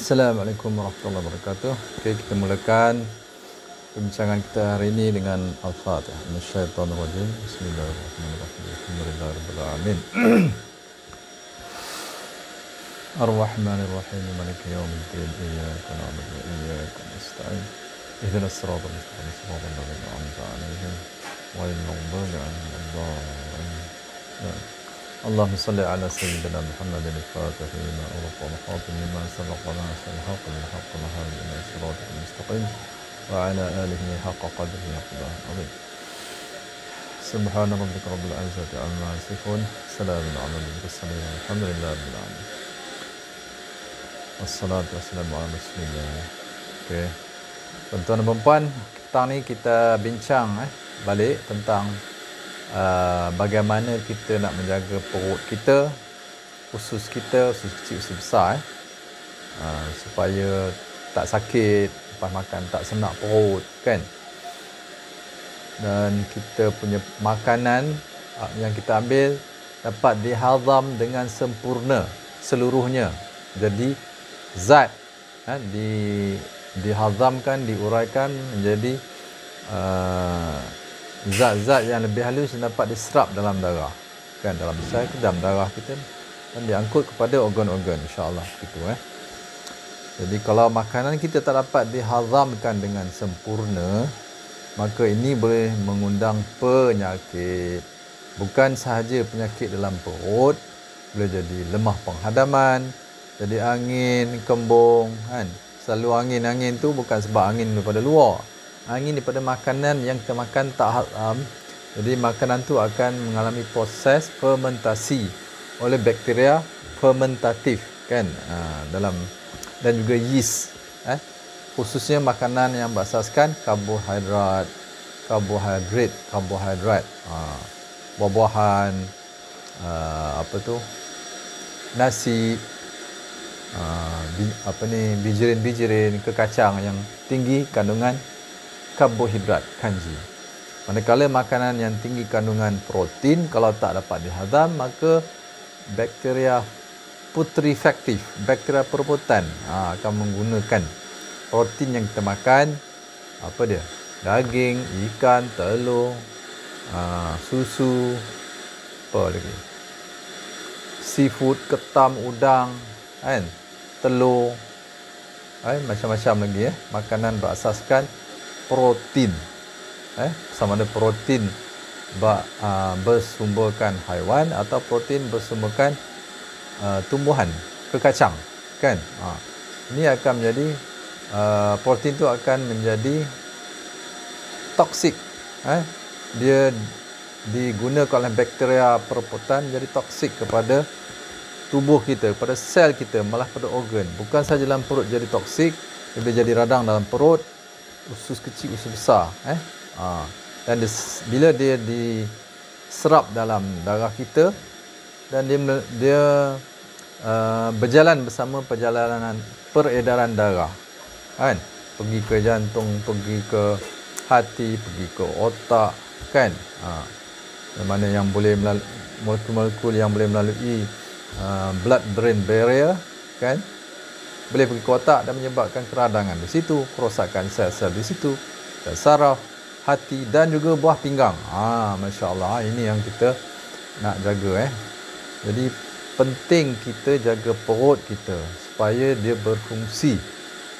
Assalamualaikum warahmatullahi wabarakatuh. Okay, kita mulakan perbincangan kita hari ini dengan Al-Fatihah. Masyaitan rajim. Bismillahirrahmanirrahim. Bismillahirrahmanirrahim. Ar-Rahmanirrahim. Malik yaumiddin. Iyyaka na'budu wa iyyaka nasta'in. Ihdinas siratal mustaqim. Siratal ladzina an'amta 'alaihim ghairil maghdubi 'alaihim waladdallin. Ya. اللهم صل على سيدنا محمد الفاتح لما أغلق والخاط لما سبق وما أسأل الحق للحق الهادي إلى صراط المستقيم وعلى آله حق قدره يقضاه عظيم سبحان ربك رب العزة عما يصفون سلام على المرسلين الحمد لله رب العالمين والصلاة والسلام على رسول الله أوكي Tuan-tuan dan puan, petang ni kita bincang eh, balik tentang Ah, bagaimana kita nak menjaga perut kita usus kita usus kecil usus besar eh. Uh, supaya tak sakit lepas makan tak senak perut kan dan kita punya makanan uh, yang kita ambil dapat dihazam dengan sempurna seluruhnya jadi zat eh, di dihazamkan diuraikan menjadi uh, zat-zat yang lebih halus yang dapat diserap dalam darah kan dalam sel ke dalam darah kita dan diangkut kepada organ-organ insyaallah gitu eh jadi kalau makanan kita tak dapat dihazamkan dengan sempurna maka ini boleh mengundang penyakit bukan sahaja penyakit dalam perut boleh jadi lemah penghadaman jadi angin kembung kan selalu angin-angin tu bukan sebab angin daripada luar angin daripada makanan yang kita makan tak halam jadi makanan tu akan mengalami proses fermentasi oleh bakteria fermentatif kan ha, dalam dan juga yeast eh khususnya makanan yang berasaskan karbohidrat karbohidrat karbohidrat ha, buah-buahan ha, apa tu nasi ha, bi, apa ni bijirin-bijirin kekacang yang tinggi kandungan karbohidrat kanji. Manakala makanan yang tinggi kandungan protein kalau tak dapat dihadam maka bakteria putrefaktif, bakteria perubatan ha, akan menggunakan protein yang kita makan apa dia? Daging, ikan, telur, ha, susu, apa lagi? Seafood, ketam, udang, kan? Telur, kan? Macam-macam lagi ya. Makanan berasaskan protein eh sama ada protein bak, uh, ah, bersumberkan haiwan atau protein bersumberkan uh, tumbuhan kekacang kan ha. ini akan menjadi uh, protein tu akan menjadi toksik eh dia digunakan oleh bakteria perebutan jadi toksik kepada tubuh kita kepada sel kita malah pada organ bukan sahaja dalam perut jadi toksik dia boleh jadi radang dalam perut usus kecil usus besar eh ha. dan dia, bila dia diserap dalam darah kita dan dia dia uh, berjalan bersama perjalanan peredaran darah kan pergi ke jantung pergi ke hati pergi ke otak kan ha. mana yang boleh melalui molekul-molekul yang boleh melalui uh, blood brain barrier kan boleh pergi ke otak dan menyebabkan keradangan di situ, kerosakan sel-sel di situ, dan saraf, hati dan juga buah pinggang. Ah, ha, Masya Allah, ini yang kita nak jaga eh. Jadi penting kita jaga perut kita supaya dia berfungsi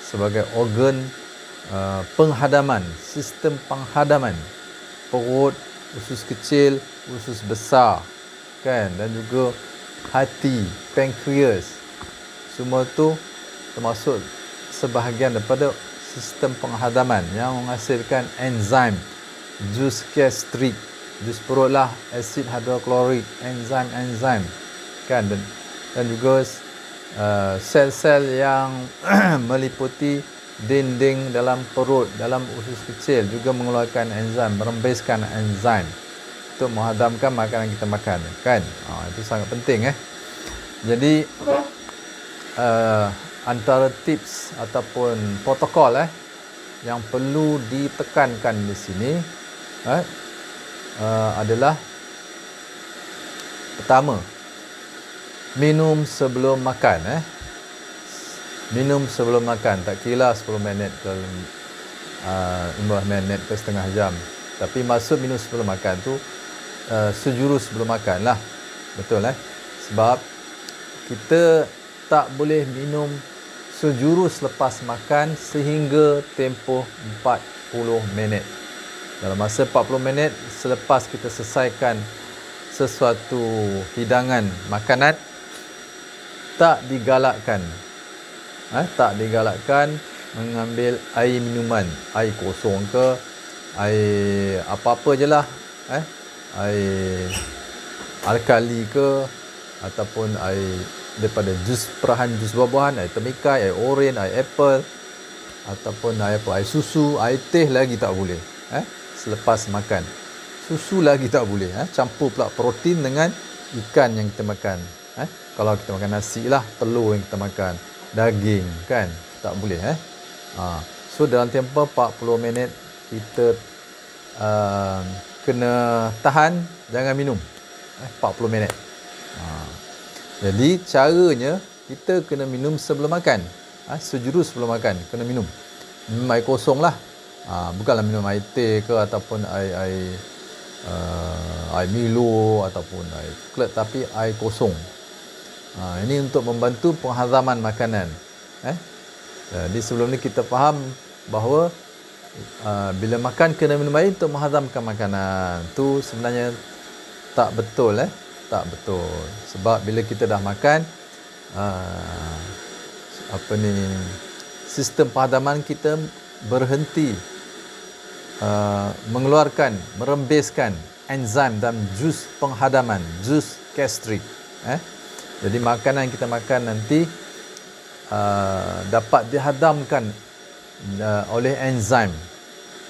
sebagai organ uh, penghadaman, sistem penghadaman perut, usus kecil, usus besar kan dan juga hati, pankreas semua tu termasuk sebahagian daripada sistem penghadaman yang menghasilkan enzim jus gastrik jus perut lah asid hidroklorik enzim enzim kan dan, dan juga uh, sel-sel yang meliputi dinding dalam perut dalam usus kecil juga mengeluarkan enzim merembeskan enzim untuk menghadamkan makanan kita makan kan oh, itu sangat penting eh jadi uh, antara tips ataupun protokol eh yang perlu ditekankan di sini eh, uh, adalah pertama minum sebelum makan eh minum sebelum makan tak kira 10 minit ke uh, eh, 5 minit ke setengah jam tapi maksud minum sebelum makan tu uh, eh, sejurus sebelum makan lah betul eh sebab kita tak boleh minum sejurus lepas makan sehingga tempoh 40 minit. Dalam masa 40 minit selepas kita selesaikan sesuatu hidangan makanan tak digalakkan. Eh, tak digalakkan mengambil air minuman, air kosong ke, air apa-apa je lah, Eh, air alkali ke ataupun air daripada jus perahan jus buah-buahan air temikai air oren air apple ataupun air apa air susu air teh lagi tak boleh eh selepas makan susu lagi tak boleh eh campur pula protein dengan ikan yang kita makan eh kalau kita makan nasi lah telur yang kita makan daging kan tak boleh eh ha. so dalam tempoh 40 minit kita uh, kena tahan jangan minum eh 40 minit ha. Jadi caranya kita kena minum sebelum makan. ha, sejurus sebelum makan kena minum. Minum air kosong lah. Ha, bukanlah minum air teh ke ataupun air air uh, air Milo ataupun air klet tapi air kosong. Ha, ini untuk membantu penghazaman makanan. Eh? Jadi sebelum ni kita faham bahawa uh, bila makan kena minum air untuk menghazamkan makanan. Tu sebenarnya tak betul eh tak betul sebab bila kita dah makan uh, apa ni sistem padaman kita berhenti uh, mengeluarkan merembeskan enzim dan jus penghadaman jus gastrik eh jadi makanan yang kita makan nanti uh, dapat dihadamkan uh, oleh enzim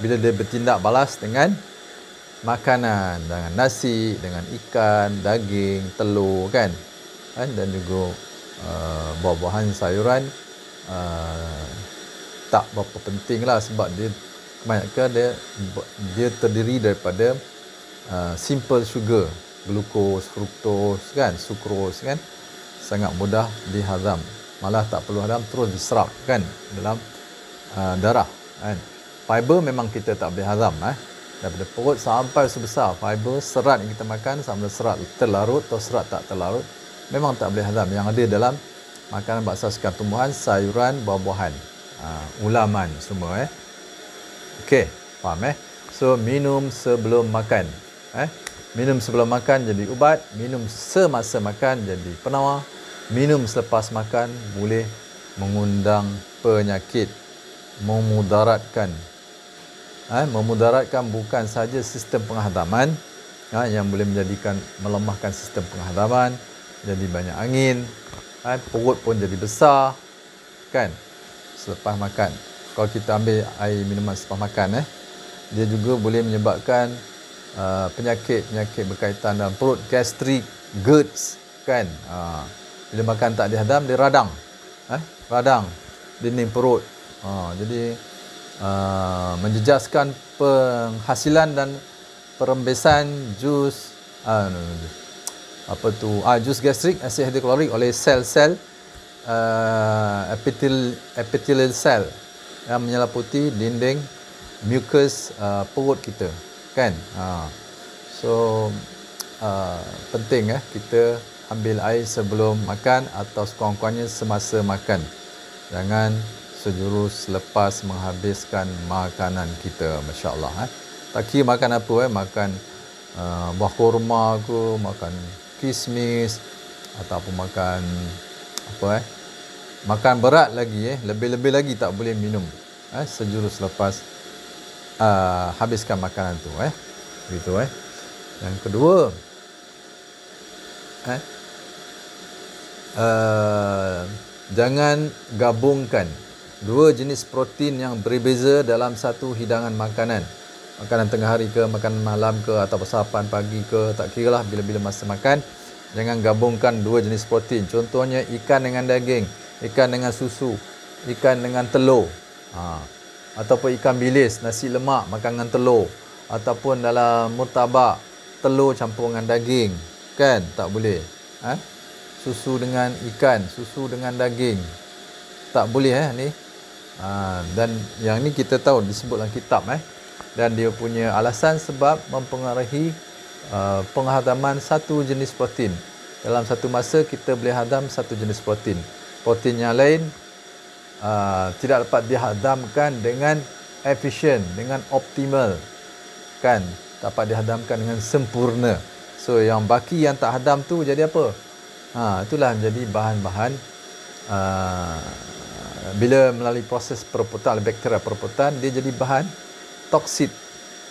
bila dia bertindak balas dengan makanan dengan nasi dengan ikan daging telur kan eh, dan juga uh, buah-buahan sayuran uh, tak berapa penting lah sebab dia kebanyakan dia dia terdiri daripada uh, simple sugar glukos fruktos kan sukros kan sangat mudah dihazam malah tak perlu hazam terus diserap kan dalam uh, darah kan fiber memang kita tak boleh hazam eh daripada perut sampai sebesar fiber serat yang kita makan sama serat terlarut atau serat tak terlarut memang tak boleh hazam yang ada dalam makanan bakso sekat tumbuhan sayuran buah-buahan uh, ulaman semua eh okey faham eh so minum sebelum makan eh minum sebelum makan jadi ubat minum semasa makan jadi penawar minum selepas makan boleh mengundang penyakit memudaratkan eh, memudaratkan bukan saja sistem penghadaman eh, yang boleh menjadikan melemahkan sistem penghadaman jadi banyak angin eh, perut pun jadi besar kan selepas makan kalau kita ambil air minuman selepas makan eh, dia juga boleh menyebabkan penyakit-penyakit uh, berkaitan dalam perut gastrik GERDS kan uh, bila makan tak dihadam dia radang eh, radang dinding perut uh, jadi uh, menjejaskan penghasilan dan perembesan jus uh, apa tu uh, jus gastrik asid hidroklorik oleh sel-sel uh, epitel epithelial cell yang menyelaputi dinding mucus uh, perut kita kan uh. so Uh, penting eh kita ambil air sebelum makan atau sekurang-kurangnya semasa makan jangan sejurus lepas menghabiskan makanan kita masya-Allah eh. Tak kira makan apa eh makan uh, buah kurma ke makan kismis ataupun makan apa eh makan berat lagi eh lebih-lebih lagi tak boleh minum eh sejurus lepas uh, habiskan makanan tu eh gitu eh yang kedua eh uh, jangan gabungkan dua jenis protein yang berbeza dalam satu hidangan makanan makanan tengah hari ke makan malam ke atau pesapan pagi ke tak kira lah bila-bila masa makan jangan gabungkan dua jenis protein contohnya ikan dengan daging ikan dengan susu ikan dengan telur ha. ataupun ikan bilis nasi lemak makan dengan telur ataupun dalam murtabak telur campur dengan daging kan tak boleh ha? susu dengan ikan susu dengan daging tak boleh eh ni Ha, dan yang ni kita tahu disebut dalam kitab eh. Dan dia punya alasan sebab mempengaruhi uh, penghadaman satu jenis protein. Dalam satu masa kita boleh hadam satu jenis protein. Protein yang lain uh, tidak dapat dihadamkan dengan efisien, dengan optimal. Kan? Dapat dihadamkan dengan sempurna. So yang baki yang tak hadam tu jadi apa? Ha, itulah jadi bahan-bahan uh, Eh, bila melalui proses perebutan bakteria perebutan dia jadi bahan toksid,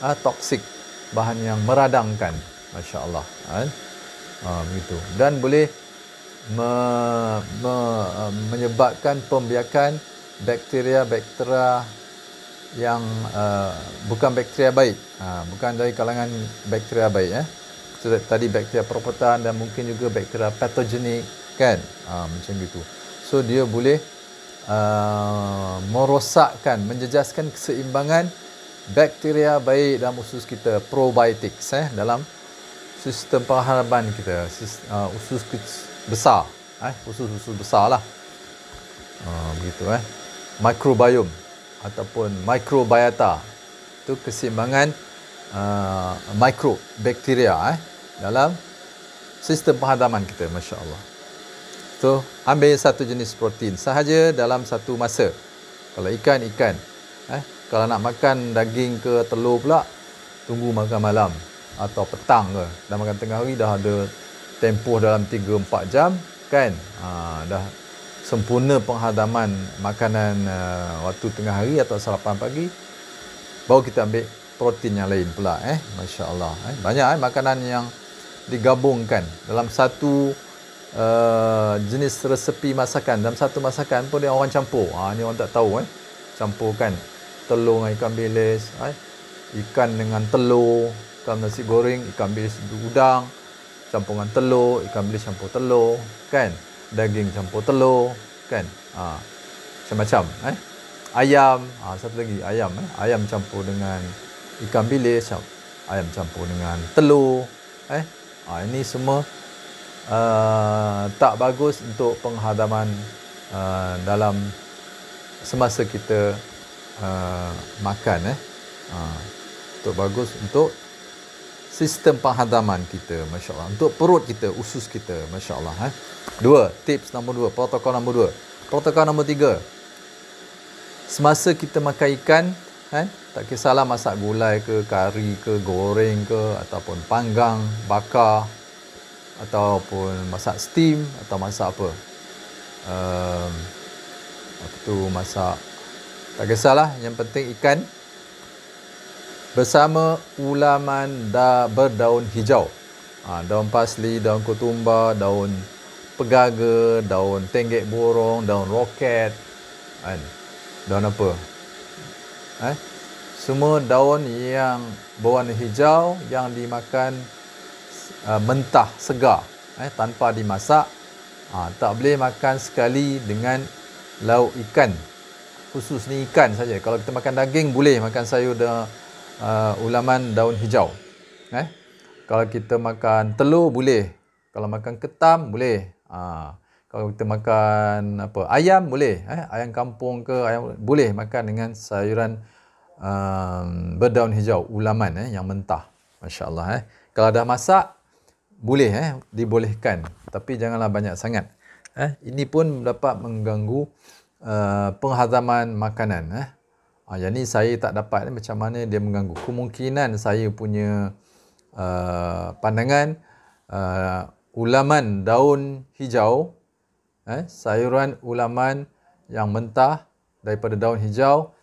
ah ha, toksik bahan yang meradangkan masya-Allah kan ha, begitu dan boleh me, me, eh, menyebabkan pembiakan bakteria-bakteria yang uh, bukan bakteria baik ha, bukan dari kalangan bakteria baik eh tadi bakteria perebutan dan mungkin juga bakteria patogenik kan ha, macam gitu so dia boleh uh, merosakkan, menjejaskan keseimbangan bakteria baik dalam usus kita, probiotik, eh, dalam sistem perhalaban kita, uh, usus besar, eh, usus-usus besar lah. Uh, begitu eh. Microbiome ataupun microbiota itu keseimbangan uh, mikro bakteria eh, dalam sistem perhalaban kita, masya Allah. So, ambil satu jenis protein sahaja dalam satu masa. Kalau ikan, ikan. Eh? Kalau nak makan daging ke telur pula, tunggu makan malam atau petang ke. Dah makan tengah hari, dah ada tempoh dalam 3-4 jam, kan? Ha, dah sempurna penghadaman makanan uh, waktu tengah hari atau sarapan pagi, baru kita ambil protein yang lain pula. Eh? Masya Allah. Eh? Banyak eh, makanan yang digabungkan dalam satu uh, jenis resepi masakan dalam satu masakan pun dia orang campur ha, ni orang tak tahu eh campurkan telur dengan ikan bilis eh? ikan dengan telur ikan nasi goreng ikan bilis udang campur dengan telur ikan bilis campur telur kan daging campur telur kan ha, macam-macam eh ayam ha, satu lagi ayam eh? ayam campur dengan ikan bilis ayam campur dengan telur eh ha, ini semua uh, tak bagus untuk penghadaman uh, dalam semasa kita uh, makan eh uh, tak bagus untuk sistem penghadaman kita masya-Allah untuk perut kita usus kita masya-Allah eh dua tips nombor dua protokol nombor dua protokol nombor tiga semasa kita makan ikan eh tak kisahlah masak gulai ke kari ke goreng ke ataupun panggang bakar ataupun masak steam atau masak apa um, ehm, apa tu masak tak kisahlah yang penting ikan bersama ulaman da berdaun hijau ha, daun pasli daun kutumba daun pegaga daun tenggek borong daun roket kan daun apa eh semua daun yang berwarna hijau yang dimakan uh, mentah segar eh tanpa dimasak ha, tak boleh makan sekali dengan lauk ikan khusus ni ikan saja kalau kita makan daging boleh makan sayur dan uh, ulaman daun hijau eh kalau kita makan telur boleh kalau makan ketam boleh ha, kalau kita makan apa ayam boleh eh ayam kampung ke ayam boleh makan dengan sayuran um, berdaun hijau ulaman eh yang mentah masyaallah. eh kalau dah masak boleh eh dibolehkan tapi janganlah banyak sangat eh ini pun dapat mengganggu uh, penghazaman makanan eh ha, yang ni saya tak dapat eh, macam mana dia mengganggu kemungkinan saya punya uh, pandangan uh, ulaman daun hijau eh sayuran ulaman yang mentah daripada daun hijau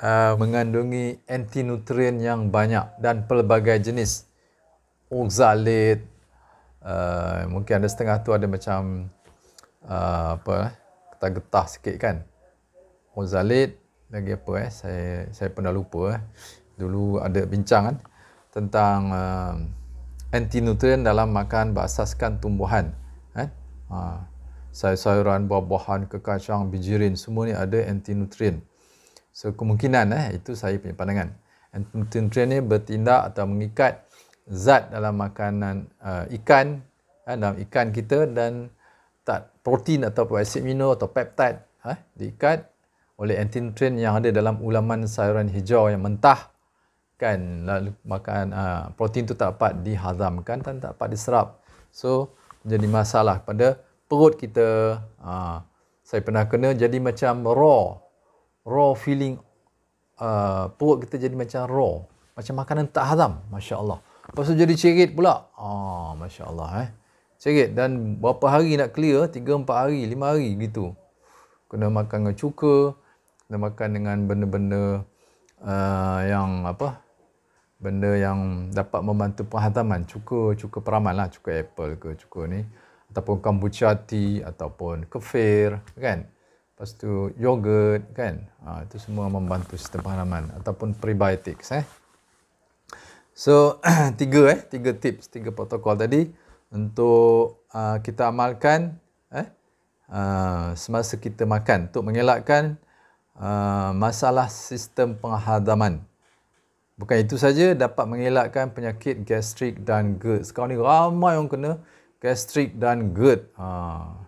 uh, mengandungi anti nutrien yang banyak dan pelbagai jenis oxalate Uh, mungkin ada setengah tu ada macam uh, apa eh? getah-getah sikit kan mozalit lagi apa eh saya saya pernah lupa eh dulu ada bincang kan tentang uh, anti nutrien dalam makan berasaskan tumbuhan eh uh, sayur-sayuran buah-buahan kekacang bijirin semua ni ada anti nutrien so kemungkinan eh itu saya punya pandangan anti nutrien ni bertindak atau mengikat zat dalam makanan uh, ikan uh, dalam ikan kita dan tak protein atau asid amino atau peptide uh, diikat oleh antinutrien yang ada dalam ulaman sayuran hijau yang mentah kan lalu makan uh, protein tu tak dapat dihazamkan dan tak dapat diserap so jadi masalah pada perut kita uh, saya pernah kena jadi macam raw raw feeling uh, perut kita jadi macam raw macam makanan tak hazam masya-Allah Lepas tu jadi cerit pula. Ah, oh, Masya Allah eh. Cerit dan berapa hari nak clear? tiga empat hari, lima hari gitu. Kena makan dengan cuka. Kena makan dengan benda-benda uh, yang apa? Benda yang dapat membantu penghantaman. Cuka, cuka peraman lah. Cuka apple ke cuka ni. Ataupun kombucha tea. Ataupun kefir. Kan? Lepas tu yogurt kan. Ha, itu semua membantu sistem penghantaman. Ataupun prebiotics eh. So, tiga eh, tiga tips, tiga protokol tadi untuk uh, kita amalkan eh uh, semasa kita makan untuk mengelakkan uh, masalah sistem penghadaman. Bukan itu saja dapat mengelakkan penyakit gastrik dan GERD. Sekarang ni ramai orang kena gastrik dan GERD. Ha.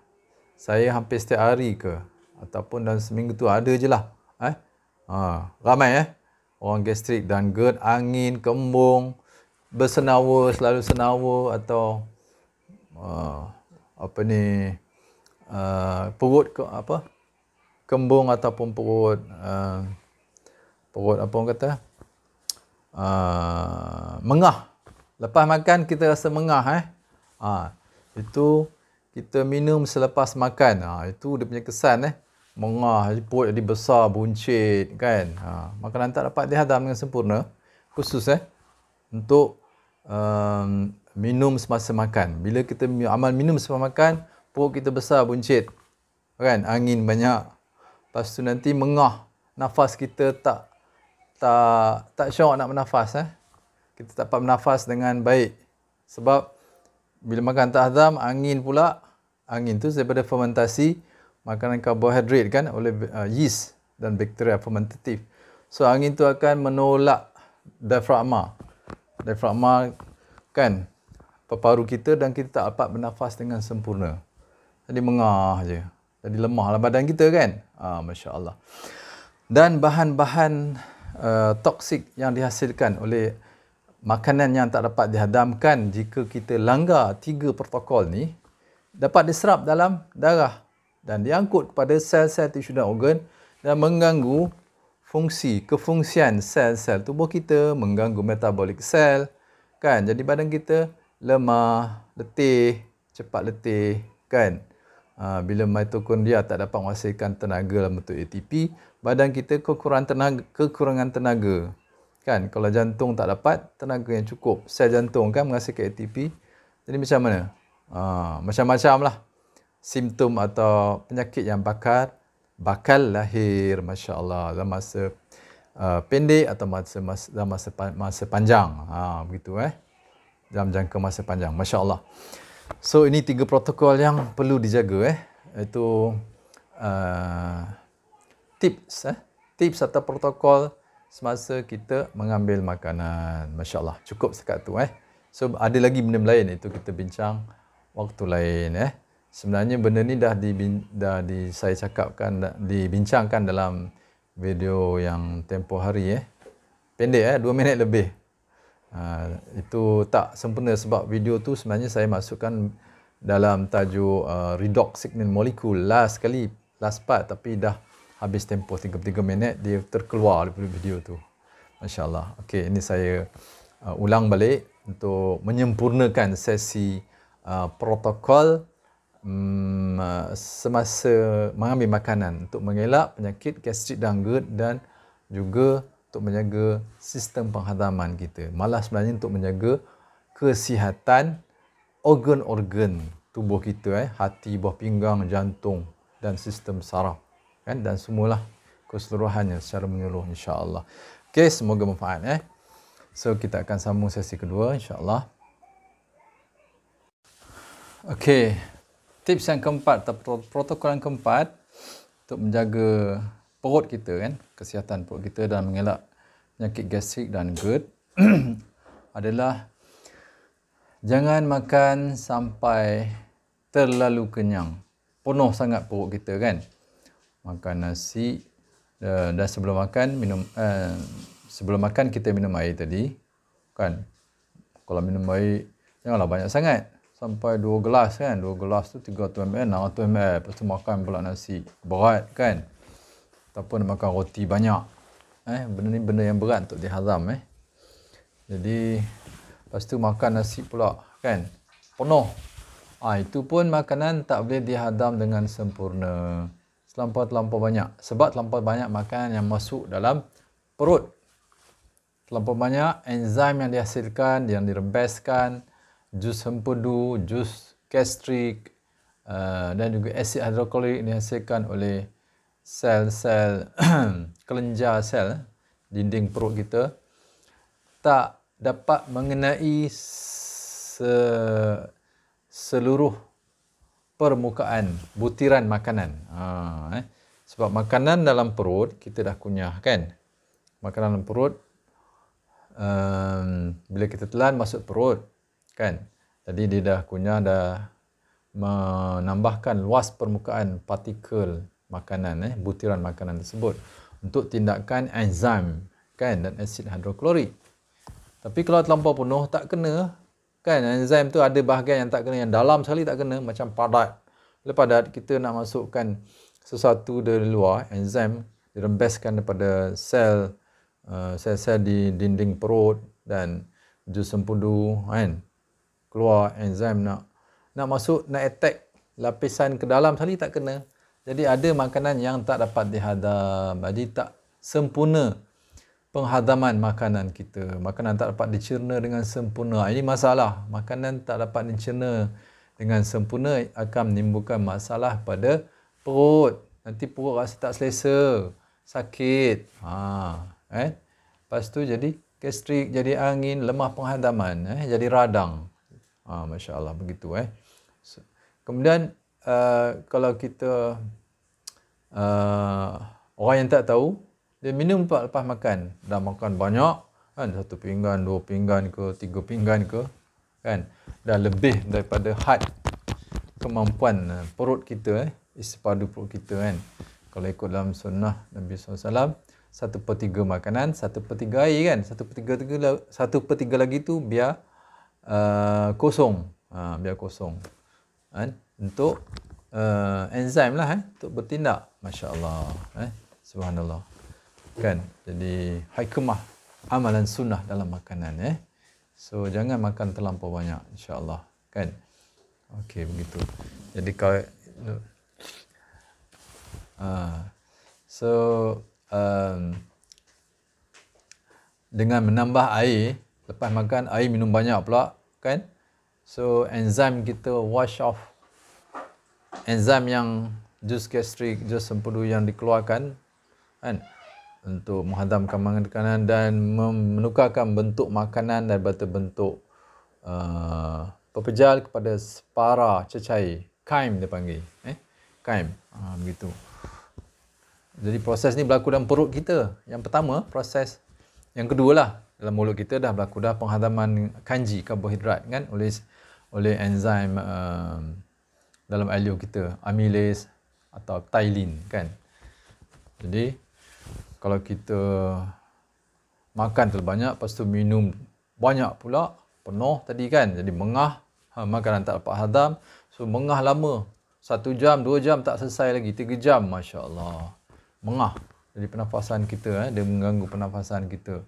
Saya hampir setiap hari ke ataupun dalam seminggu tu ada je lah. Eh? Ha. Ramai eh orang gastrik dan GERD, angin, kembung, bersenawa, selalu senawa atau uh, apa ni uh, perut ke, apa kembung ataupun perut uh, perut apa orang kata uh, mengah lepas makan kita rasa mengah eh uh, itu kita minum selepas makan uh, itu dia punya kesan eh mengah, jadi liput jadi besar, buncit kan. Ha, makanan tak dapat dihadam dengan sempurna. Khusus eh. Untuk um, minum semasa makan. Bila kita amal minum semasa makan, perut kita besar, buncit. Kan? Angin banyak. Lepas tu nanti mengah. Nafas kita tak tak tak syok nak bernafas eh. Kita tak dapat bernafas dengan baik. Sebab bila makan tak hadam, angin pula. Angin tu daripada fermentasi. Fermentasi makanan karbohidrat kan oleh uh, yeast dan bakteria fermentatif. So angin tu akan menolak diafragma. Diafragma kan paru-paru kita dan kita tak dapat bernafas dengan sempurna. Jadi mengah je. Jadi lemahlah badan kita kan. Ah masya-Allah. Dan bahan-bahan uh, toksik yang dihasilkan oleh makanan yang tak dapat dihadamkan jika kita langgar tiga protokol ni dapat diserap dalam darah dan diangkut kepada sel-sel tisu dan organ dan mengganggu fungsi kefungsian sel-sel tubuh kita mengganggu metabolik sel kan jadi badan kita lemah letih cepat letih kan ha, bila mitokondria tak dapat menghasilkan tenaga dalam bentuk ATP badan kita kekurangan tenaga kekurangan tenaga kan kalau jantung tak dapat tenaga yang cukup sel jantung kan menghasilkan ATP jadi macam mana ha, macam-macam lah simptom atau penyakit yang bakar bakal lahir masya-Allah dalam masa uh, pendek atau masa masa dalam masa, masa panjang. Ha begitu eh. Dalam jangka masa panjang masya-Allah. So ini tiga protokol yang perlu dijaga eh. Itu uh, tips eh. Tips atau protokol semasa kita mengambil makanan. Masya-Allah. Cukup sekat tu eh. So ada lagi benda lain itu kita bincang waktu lain eh sebenarnya benda ni dah di dah di saya cakapkan dah dibincangkan dalam video yang tempoh hari eh pendek eh 2 minit lebih uh, itu tak sempurna sebab video tu sebenarnya saya masukkan dalam tajuk uh, redox signal molecule last kali last part tapi dah habis tempoh 33 minit dia terkeluar daripada video tu Masya Allah. okey ini saya uh, ulang balik untuk menyempurnakan sesi uh, protokol um, semasa mengambil makanan untuk mengelak penyakit gastrik dan GERD dan juga untuk menjaga sistem penghadaman kita. Malah sebenarnya untuk menjaga kesihatan organ-organ tubuh kita eh hati, buah pinggang, jantung dan sistem saraf kan dan semulalah keseluruhannya secara menyeluruh Insyaallah. Okay, semoga bermanfaat eh. So kita akan sambung sesi kedua Insyaallah. Okay tips yang keempat atau protokol yang keempat untuk menjaga perut kita kan, kesihatan perut kita dan mengelak penyakit gastrik dan GERD adalah jangan makan sampai terlalu kenyang. Penuh sangat perut kita kan. Makan nasi eh, dan sebelum makan minum eh, sebelum makan kita minum air tadi kan. Kalau minum air janganlah banyak sangat sampai dua gelas kan. Dua gelas tu tiga 300 ml, 600 ml. Lepas tu makan pula nasi berat kan. Ataupun makan roti banyak. Eh, benda ni benda yang berat untuk dihazam eh. Jadi, lepas tu makan nasi pula kan. Penuh. Ha, itu pun makanan tak boleh dihadam dengan sempurna. selampau terlampau banyak. Sebab terlampau banyak makanan yang masuk dalam perut. Terlampau banyak enzim yang dihasilkan, yang dirembeskan jus hempedu, jus gastrik uh, dan juga asid hidrokolik dihasilkan oleh sel-sel kelenjar sel dinding perut kita tak dapat mengenai se- seluruh permukaan butiran makanan. Ha, eh. Sebab makanan dalam perut kita dah kunyah kan? Makanan dalam perut um, bila kita telan masuk perut kan jadi dia dah kunyah dah menambahkan luas permukaan partikel makanan eh butiran makanan tersebut untuk tindakan enzim kan dan asid hidroklorik tapi kalau terlampau penuh tak kena kan enzim tu ada bahagian yang tak kena yang dalam sekali tak kena macam padat bila padat kita nak masukkan sesuatu dari luar enzim dirembeskan daripada sel uh, sel-sel di dinding perut dan jus sempudu kan keluar enzim nak nak masuk nak attack lapisan ke dalam sekali tak kena. Jadi ada makanan yang tak dapat dihadam. Jadi tak sempurna penghadaman makanan kita. Makanan tak dapat dicerna dengan sempurna. Ini masalah. Makanan tak dapat dicerna dengan sempurna akan menimbulkan masalah pada perut. Nanti perut rasa tak selesa, sakit. Ha, eh. Lepas tu jadi gastrik, jadi angin, lemah penghadaman, eh jadi radang. Ha, ah, Masya Allah begitu eh. So, kemudian uh, kalau kita uh, orang yang tak tahu dia minum empat lepas makan. Dah makan banyak kan satu pinggan, dua pinggan ke, tiga pinggan ke kan. Dah lebih daripada had kemampuan perut kita eh. Isipadu perut kita kan. Kalau ikut dalam sunnah Nabi SAW satu per tiga makanan, satu per tiga air kan. Satu per tiga, tiga, satu per tiga lagi tu biar Uh, kosong ha, biar kosong ha, untuk uh, enzim lah eh, untuk bertindak Masya Allah eh, Subhanallah kan jadi hikmah amalan sunnah dalam makanan eh. so jangan makan terlampau banyak Insya Allah kan ok begitu jadi kau uh, so um, dengan menambah air lepas makan air minum banyak pula kan so enzim kita wash off enzim yang jus gastrik jus sempulu yang dikeluarkan kan untuk menghadamkan makanan dan menukarkan bentuk makanan daripada bentuk uh, pepejal kepada separa cecair kaim dia panggil eh kaim ha, begitu jadi proses ni berlaku dalam perut kita yang pertama proses yang kedua lah dalam mulut kita dah berlaku dah penghadaman kanji karbohidrat kan oleh oleh enzim uh, dalam alio kita amylase atau ptyalin kan jadi kalau kita makan terlalu banyak lepas tu minum banyak pula penuh tadi kan jadi mengah ha, makanan tak dapat hadam so mengah lama satu jam dua jam tak selesai lagi tiga jam masya Allah mengah jadi pernafasan kita eh, dia mengganggu pernafasan kita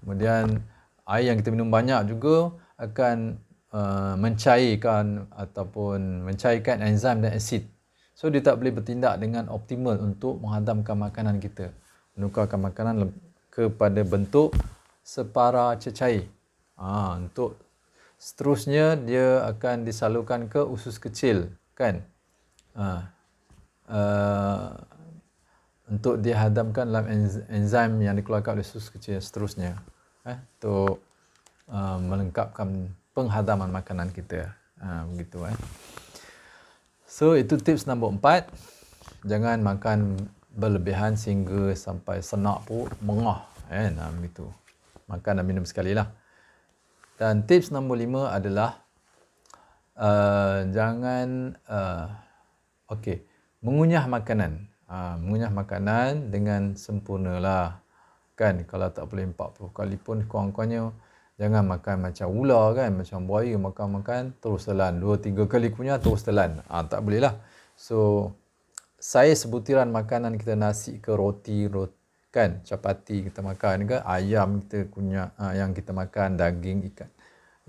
Kemudian air yang kita minum banyak juga akan uh, mencairkan ataupun mencairkan enzim dan asid. So dia tak boleh bertindak dengan optimal untuk menghantamkan makanan kita. Menukarkan makanan kepada bentuk separa cecair. Ha, untuk seterusnya dia akan disalurkan ke usus kecil kan. Ha, uh, untuk dihadamkan dalam enzim yang dikeluarkan oleh usus kecil seterusnya eh, untuk uh, melengkapkan penghadaman makanan kita uh, begitu eh. so itu tips nombor empat jangan makan berlebihan sehingga sampai senak pun mengah eh, nah, begitu. makan dan minum sekali lah dan tips nombor lima adalah uh, jangan uh, okay, mengunyah makanan Ha, mengunyah makanan dengan sempurnalah kan kalau tak boleh 40 kali pun kurang-kurangnya jangan makan macam ular kan macam buaya makan-makan terus telan 2 3 kali punya terus telan ah ha, tak boleh lah so saya sebutiran makanan kita nasi ke roti roti kan capati kita makan ke ayam kita kunyah ha, yang kita makan daging ikan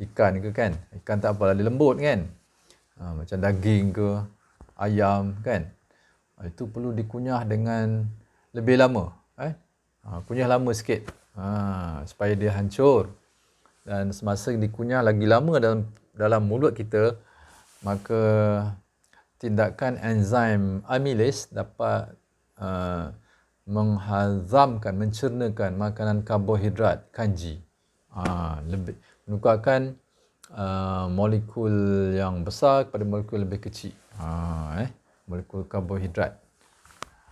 ikan ke kan ikan tak apa lah dia lembut kan ha, macam daging ke ayam kan Ah, itu perlu dikunyah dengan lebih lama eh ha, kunyah lama sikit ha, supaya dia hancur dan semasa dikunyah lagi lama dalam dalam mulut kita maka tindakan enzim amilase dapat uh, menghazamkan mencernakan makanan karbohidrat kanji ha, lebih menukarkan uh, molekul yang besar kepada molekul lebih kecil ha, eh molekul karbohidrat.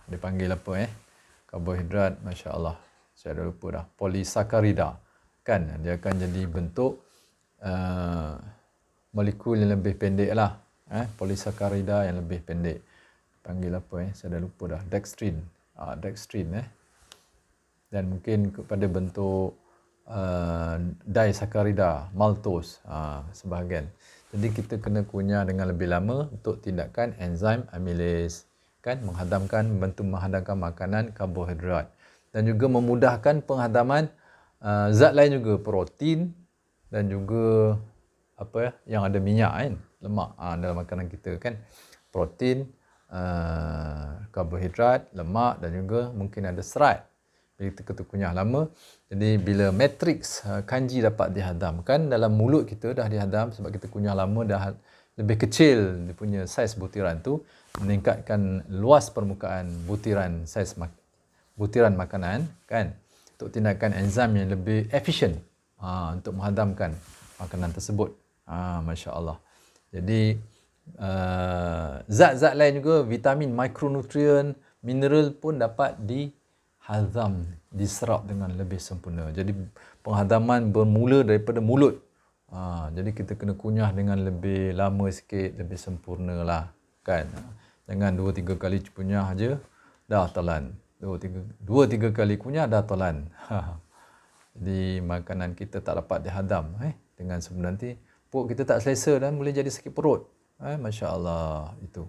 Dia panggil apa eh? Karbohidrat, Masya Allah. Saya dah lupa dah. Polisakarida. Kan? Dia akan jadi bentuk uh, molekul yang lebih pendek lah. Eh? Polisakarida yang lebih pendek. Panggil apa eh? Saya dah lupa dah. Dextrin. Uh, dextrin eh. Dan mungkin kepada bentuk uh, disakarida, maltose uh, sebahagian. Jadi kita kena kunyah dengan lebih lama untuk tindakan enzim amylase kan menghadamkan membantu menghadamkan makanan karbohidrat dan juga memudahkan penghadaman uh, zat lain juga protein dan juga apa ya yang ada minyak kan lemak uh, dalam makanan kita kan protein uh, karbohidrat lemak dan juga mungkin ada serat kita kunyah lama. Jadi bila matriks ha, kanji dapat dihadamkan dalam mulut kita dah dihadam sebab kita kunyah lama dah lebih kecil dia punya saiz butiran tu meningkatkan luas permukaan butiran saiz mak- butiran makanan kan untuk tindakan enzim yang lebih efisien ha, untuk menghadamkan makanan tersebut. Ha, Masya Allah. Jadi uh, zat-zat lain juga vitamin, mikronutrien, mineral pun dapat di hazam diserap dengan lebih sempurna. Jadi penghadaman bermula daripada mulut. Ha, jadi kita kena kunyah dengan lebih lama sikit, lebih sempurna lah. Kan? Jangan dua tiga kali kunyah aja dah telan. Dua tiga, dua tiga kali kunyah dah telan. Ha. Jadi makanan kita tak dapat dihadam eh? dengan sebenarnya. nanti. Puk kita tak selesa dan boleh jadi sakit perut. Eh? Masya Allah itu.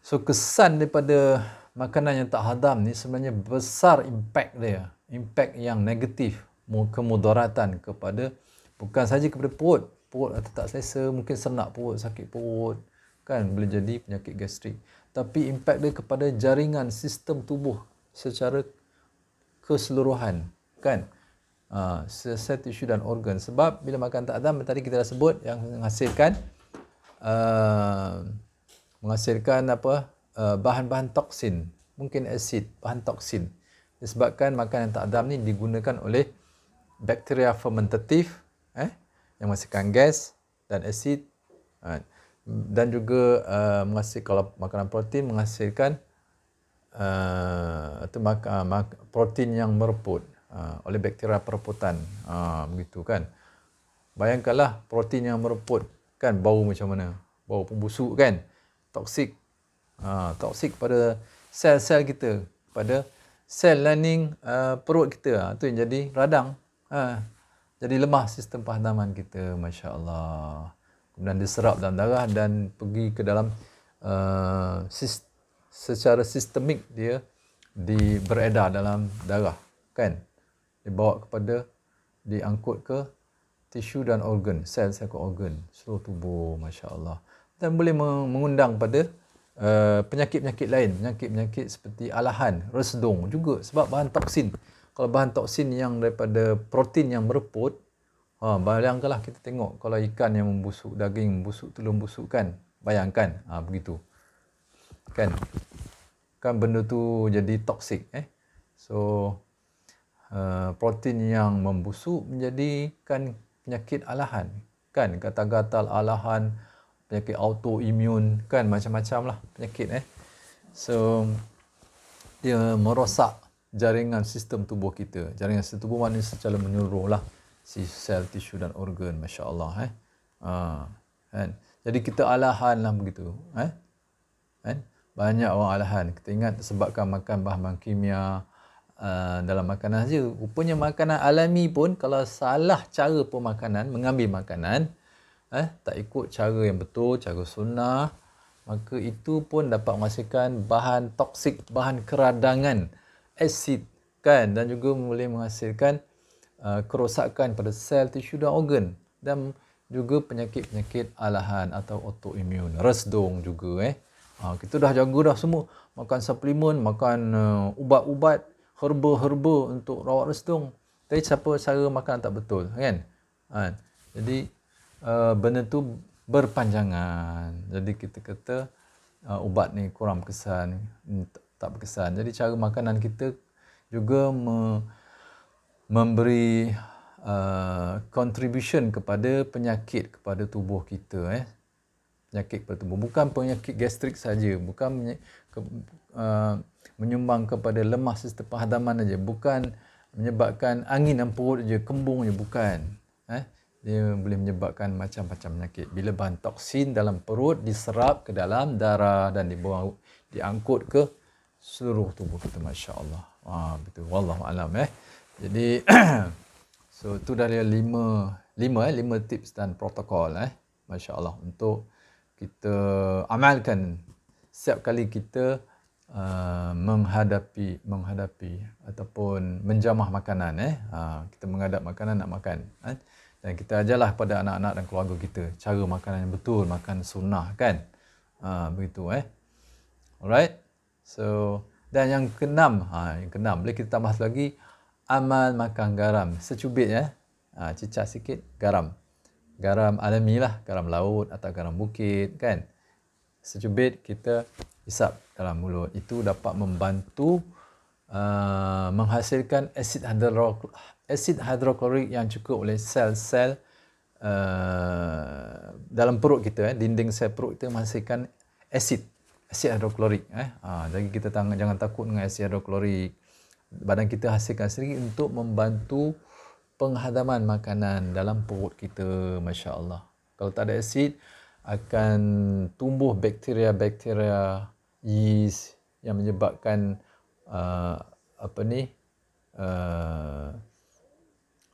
So kesan daripada makanan yang tak hadam ni sebenarnya besar impact dia impact yang negatif kemudaratan kepada bukan saja kepada perut perut atau tak selesa mungkin senak perut sakit perut kan boleh jadi penyakit gastrik tapi impact dia kepada jaringan sistem tubuh secara keseluruhan kan uh, ah, sel tisu dan organ sebab bila makan tak hadam tadi kita dah sebut yang menghasilkan uh, menghasilkan apa Uh, bahan-bahan toksin, mungkin asid, bahan toksin. Disebabkan makanan tak adam ni digunakan oleh bakteria fermentatif eh yang menghasilkan gas dan asid ha, dan juga uh, menghasilkan kalau makanan protein menghasilkan uh, atau mak- uh, mak- protein yang mereput uh, oleh bakteria pereputan uh, ha, begitu kan bayangkanlah protein yang mereput kan bau macam mana bau pembusuk kan toksik ha, toksik pada sel-sel kita pada sel lining uh, perut kita ha, tu yang jadi radang ha, jadi lemah sistem pahanaman kita masya Allah kemudian diserap dalam darah dan pergi ke dalam uh, sis, secara sistemik dia di beredar dalam darah kan dibawa kepada diangkut ke tisu dan organ sel-sel ke organ seluruh tubuh masya Allah dan boleh mengundang pada Eh, penyakit-penyakit lain, penyakit-penyakit seperti alahan, resdung juga sebab bahan toksin. Kalau bahan toksin yang daripada protein yang mereput, ha, bayangkanlah kita tengok kalau ikan yang membusuk daging, membusuk, telur busuk kan. Bayangkan, ha, begitu. Kan? Kan benda tu jadi toksik eh. So Uh, protein yang membusuk menjadikan penyakit alahan kan kata gatal alahan penyakit autoimun kan macam-macam lah penyakit eh so dia merosak jaringan sistem tubuh kita jaringan sistem tubuh manusia secara menyeluruh lah si sel tisu dan organ masya Allah eh ha, kan jadi kita alahan lah begitu eh kan banyak orang alahan kita ingat sebabkan makan bahan-bahan kimia uh, dalam makanan saja rupanya makanan alami pun kalau salah cara pemakanan mengambil makanan eh, tak ikut cara yang betul, cara sunnah, maka itu pun dapat menghasilkan bahan toksik, bahan keradangan, asid kan dan juga boleh menghasilkan uh, kerosakan pada sel tisu dan organ dan juga penyakit-penyakit alahan atau autoimun, resdung juga eh. Ha, kita dah jaga dah semua. Makan suplemen, makan uh, ubat-ubat, herba-herba untuk rawat resdung. Tapi siapa cara makan tak betul kan? Ha. Jadi uh, benda tu berpanjangan. Jadi kita kata uh, ubat ni kurang kesan, ni tak, tak berkesan. Jadi cara makanan kita juga me, memberi uh, contribution kepada penyakit kepada tubuh kita eh. Penyakit kepada tubuh bukan penyakit gastrik saja, bukan ke, uh, menyumbang kepada lemah sistem penghadaman saja, bukan menyebabkan angin dan perut je, kembung je bukan. Eh? dia boleh menyebabkan macam-macam penyakit. Bila bahan toksin dalam perut diserap ke dalam darah dan dibuang diangkut ke seluruh tubuh kita masya-Allah. Ah betul wallahu alam eh. Jadi so itu dari lima lima eh lima tips dan protokol eh masya-Allah untuk kita amalkan setiap kali kita uh, menghadapi menghadapi ataupun menjamah makanan eh ha, kita menghadap makanan nak makan eh. Dan kita ajarlah pada anak-anak dan keluarga kita cara makanan yang betul, makan sunnah kan. Ha, begitu eh. Alright. So, dan yang keenam, ha, yang keenam boleh kita tambah lagi amal makan garam secubit ya. Ha, cecah sikit garam. Garam alami lah, garam laut atau garam bukit kan. Secubit kita hisap dalam mulut. Itu dapat membantu uh, menghasilkan asid hidro asid yang cukup oleh sel-sel uh, dalam perut kita eh dinding sel perut kita menghasilkan asid asid hidroklorik eh ha, jadi kita tang- jangan takut dengan asid hidroklorik badan kita hasilkan sendiri untuk membantu penghadaman makanan dalam perut kita masya-Allah kalau tak ada asid akan tumbuh bakteria-bakteria yeast yang menyebabkan Uh, apa ni uh,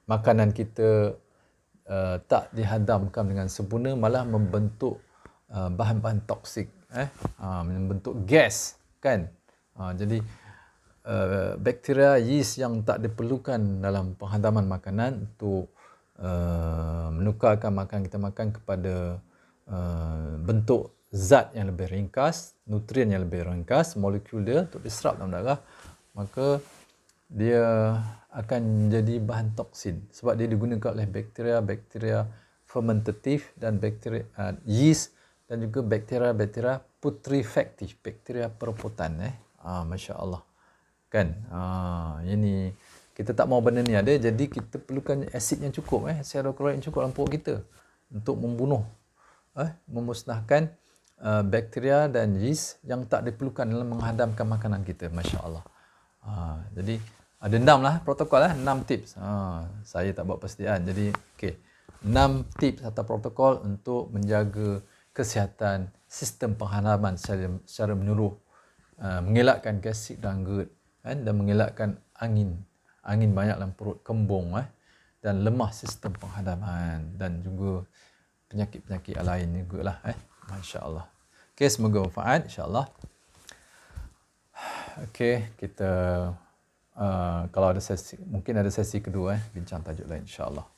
makanan kita uh, tak dihadamkan dengan sempurna malah membentuk uh, bahan-bahan toksik eh uh, membentuk gas kan uh, jadi uh, bakteria yeast yang tak diperlukan dalam penghadaman makanan untuk uh, menukarkan makanan kita makan kepada uh, bentuk zat yang lebih ringkas, nutrien yang lebih ringkas, molekul dia untuk diserap dalam darah, maka dia akan jadi bahan toksin sebab dia digunakan oleh bakteria, bakteria fermentatif dan bakteria uh, yeast dan juga bakteria-bakteria putrefaktif, bakteria perebutan eh. Ah masya-Allah. Kan? Ah ini kita tak mau benda ni ada jadi kita perlukan asid yang cukup eh, seroklorid yang cukup dalam perut kita untuk membunuh eh memusnahkan Uh, bakteria dan yeast yang tak diperlukan dalam menghadamkan makanan kita. Masya Allah. Uh, ah, jadi ada ah, enam lah protokol lah, enam tips. Uh, saya tak buat pastian. Jadi okay. enam tips atau protokol untuk menjaga kesihatan sistem penghadaman secara, secara menyeluruh. Uh, mengelakkan gasik dan gerd kan, dan mengelakkan angin angin banyak dalam perut kembung eh, dan lemah sistem penghadaman dan juga penyakit-penyakit lain juga lah eh. Masya Allah. Okay, semoga bermanfaat. Insya Allah. Okay, kita uh, kalau ada sesi, mungkin ada sesi kedua eh, bincang tajuk lain. Insya Allah.